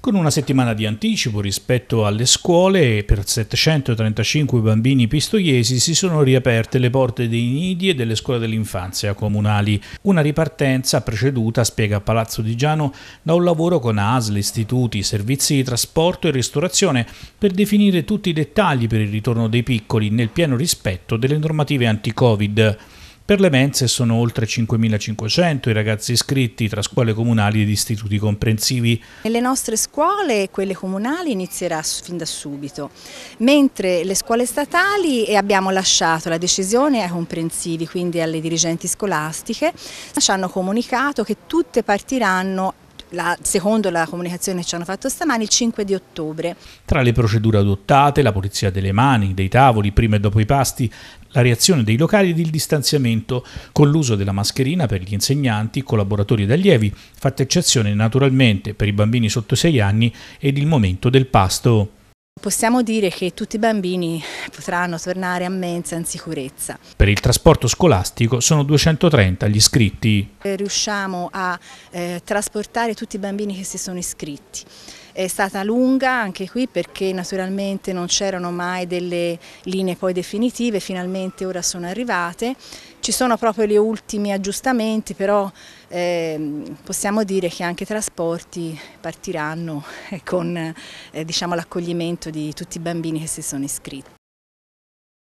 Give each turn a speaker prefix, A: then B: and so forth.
A: Con una settimana di anticipo rispetto alle scuole, per 735 bambini pistoiesi si sono riaperte le porte dei nidi e delle scuole dell'infanzia comunali. Una ripartenza preceduta, spiega Palazzo di Giano, da un lavoro con ASL, istituti, servizi di trasporto e ristorazione per definire tutti i dettagli per il ritorno dei piccoli nel pieno rispetto delle normative anti-Covid. Per le mense sono oltre 5.500 i ragazzi iscritti tra scuole comunali ed istituti comprensivi.
B: Nelle nostre scuole, quelle comunali, inizierà fin da subito, mentre le scuole statali eh, abbiamo lasciato la decisione ai comprensivi, quindi alle dirigenti scolastiche, ci hanno comunicato che tutte partiranno la, secondo la comunicazione che ci hanno fatto stamani, il 5 di ottobre.
A: Tra le procedure adottate, la pulizia delle mani, dei tavoli, prima e dopo i pasti, la reazione dei locali ed il distanziamento, con l'uso della mascherina per gli insegnanti, collaboratori ed allievi, fatta eccezione naturalmente per i bambini sotto i 6 anni ed il momento del pasto.
B: Possiamo dire che tutti i bambini potranno tornare a mensa in sicurezza.
A: Per il trasporto scolastico sono 230 gli iscritti.
B: Eh, riusciamo a eh, trasportare tutti i bambini che si sono iscritti. È stata lunga anche qui perché naturalmente non c'erano mai delle linee poi definitive, finalmente ora sono arrivate. Ci sono proprio gli ultimi aggiustamenti, però eh, possiamo dire che anche i trasporti partiranno eh, con eh, diciamo, l'accoglimento di tutti i bambini che si sono iscritti.